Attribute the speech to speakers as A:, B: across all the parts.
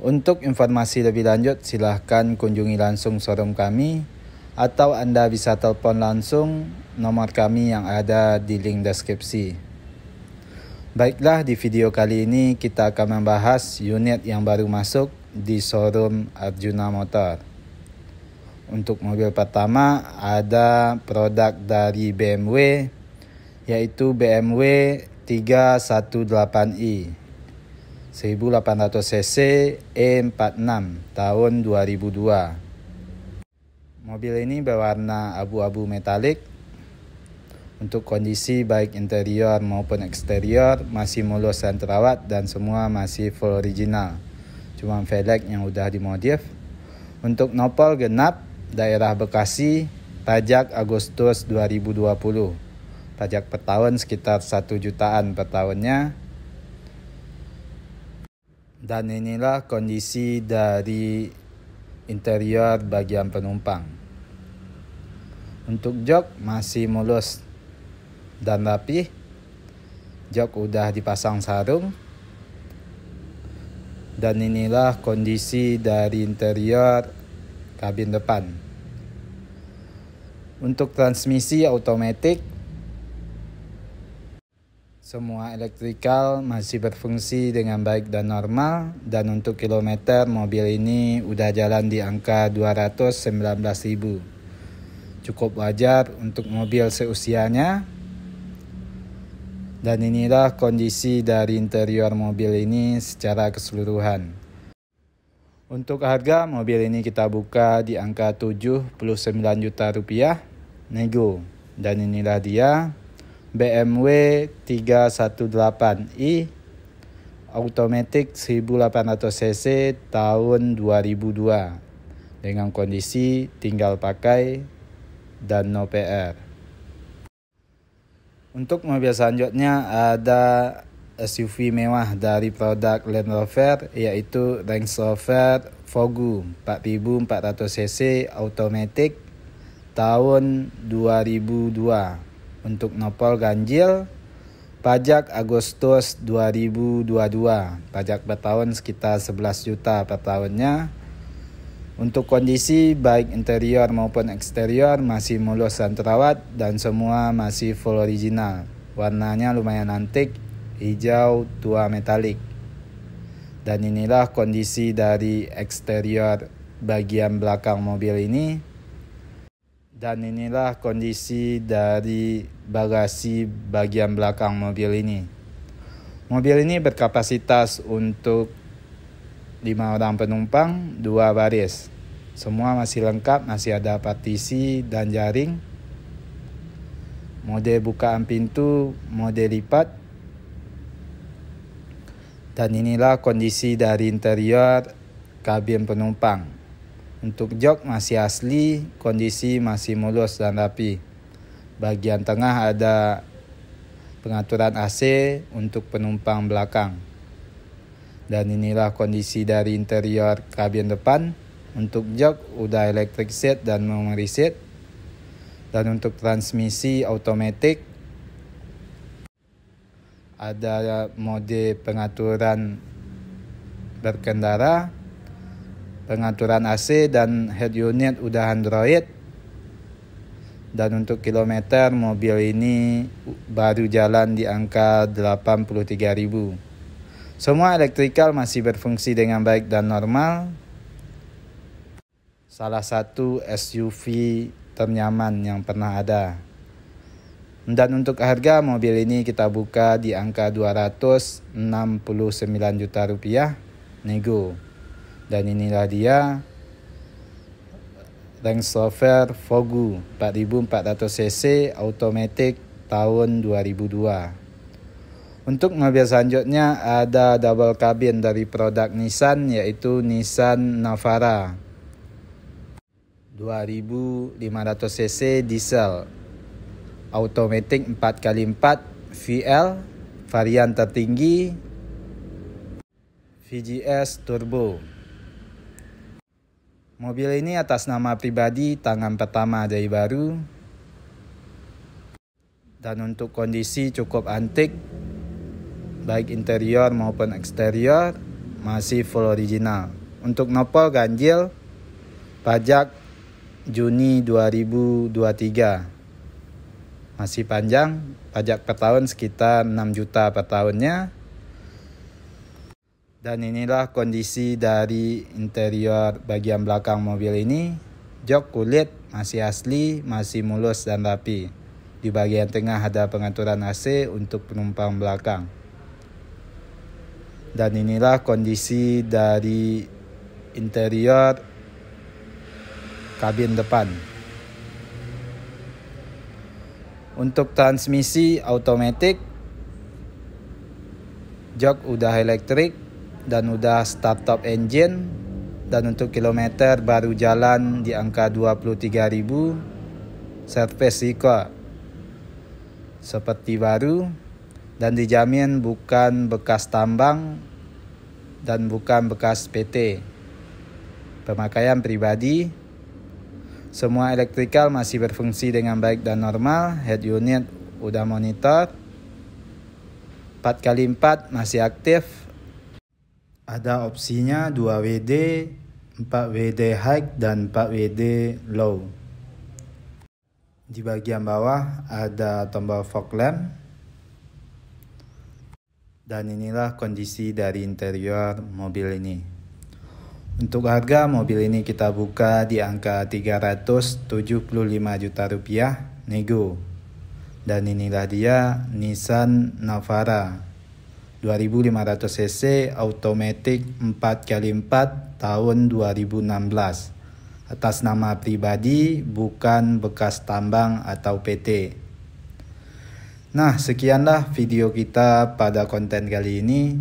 A: Untuk informasi lebih lanjut, silahkan kunjungi langsung showroom kami atau Anda bisa telepon langsung nomor kami yang ada di link deskripsi. Baiklah, di video kali ini kita akan membahas unit yang baru masuk di showroom Arjuna Motor. Untuk mobil pertama ada produk dari BMW yaitu BMW 318i. 1800cc E46 tahun 2002. Mobil ini berwarna abu-abu metalik. Untuk kondisi baik interior maupun eksterior masih mulus dan terawat dan semua masih full original. Cuma velg yang sudah dimodif. Untuk nopol genap daerah Bekasi pajak Agustus 2020. Pajak per tahun sekitar 1 jutaan per tahunnya dan inilah kondisi dari interior bagian penumpang. Untuk jok masih mulus dan rapi. Jok udah dipasang sarung. Dan inilah kondisi dari interior kabin depan. Untuk transmisi otomatis semua elektrikal masih berfungsi dengan baik dan normal dan untuk kilometer mobil ini udah jalan di angka 219.000. Cukup wajar untuk mobil seusianya. Dan inilah kondisi dari interior mobil ini secara keseluruhan. Untuk harga mobil ini kita buka di angka 79 juta rupiah nego. Dan inilah dia BMW 318i automatic 1800cc tahun 2002 dengan kondisi tinggal pakai dan no PR. Untuk mobil selanjutnya ada SUV mewah dari produk Land Rover yaitu Range Rover Vogue 4400cc automatic tahun 2002 untuk nopol ganjil pajak Agustus 2022 pajak per tahun sekitar 11 juta per tahunnya untuk kondisi baik interior maupun eksterior masih mulus dan terawat dan semua masih full original warnanya lumayan antik hijau tua metalik dan inilah kondisi dari eksterior bagian belakang mobil ini dan inilah kondisi dari bagasi bagian belakang mobil ini. Mobil ini berkapasitas untuk 5 orang penumpang, 2 baris. Semua masih lengkap, masih ada partisi dan jaring. Mode bukaan pintu, mode lipat. Dan inilah kondisi dari interior kabin penumpang. Untuk jok masih asli, kondisi masih mulus dan rapi. Bagian tengah ada pengaturan AC untuk penumpang belakang. Dan inilah kondisi dari interior kabin depan. Untuk jok udah electric seat dan memory seat. Dan untuk transmisi automatic ada mode pengaturan berkendara pengaturan AC dan head unit udah Android. Dan untuk kilometer mobil ini baru jalan di angka 83.000. Semua elektrikal masih berfungsi dengan baik dan normal. Salah satu SUV ternyaman yang pernah ada. Dan untuk harga mobil ini kita buka di angka 269 juta rupiah nego. Dan inilah dia Range Rover Fogu 4400cc automatic tahun 2002. Untuk mobil selanjutnya ada double cabin dari produk Nissan yaitu Nissan Navara 2500cc diesel automatic 4x4 VL varian tertinggi VGS turbo Mobil ini atas nama pribadi tangan pertama dari baru. Dan untuk kondisi cukup antik, baik interior maupun eksterior, masih full original. Untuk nopol ganjil, pajak Juni 2023. Masih panjang, pajak per tahun sekitar 6 juta per tahunnya. Dan inilah kondisi dari interior bagian belakang mobil ini. Jok kulit masih asli, masih mulus dan rapi. Di bagian tengah ada pengaturan AC untuk penumpang belakang. Dan inilah kondisi dari interior kabin depan. Untuk transmisi automatic, jok udah elektrik, dan udah start startup engine dan untuk kilometer baru jalan di angka 23.000 service record seperti baru dan dijamin bukan bekas tambang dan bukan bekas PT pemakaian pribadi semua elektrikal masih berfungsi dengan baik dan normal. Head unit udah monitor. 4 x 4 masih aktif. Ada opsinya 2 WD, 4 WD high dan 4 WD low. Di bagian bawah ada tombol fog lamp. Dan inilah kondisi dari interior mobil ini. Untuk harga mobil ini kita buka di angka 375 juta rupiah nego. Dan inilah dia Nissan Navara 2500 cc automatic 4x4 tahun 2016 atas nama pribadi bukan bekas tambang atau PT. Nah, sekianlah video kita pada konten kali ini.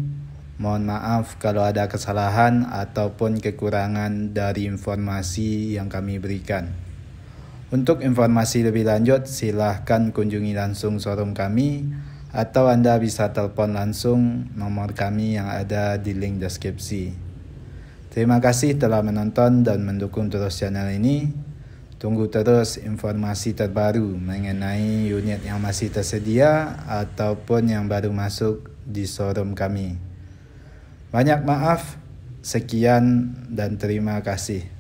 A: Mohon maaf kalau ada kesalahan ataupun kekurangan dari informasi yang kami berikan. Untuk informasi lebih lanjut, silahkan kunjungi langsung showroom kami atau Anda bisa telepon langsung nomor kami yang ada di link deskripsi. Terima kasih telah menonton dan mendukung terus channel ini. Tunggu terus informasi terbaru mengenai unit yang masih tersedia ataupun yang baru masuk di showroom kami. Banyak maaf, sekian dan terima kasih.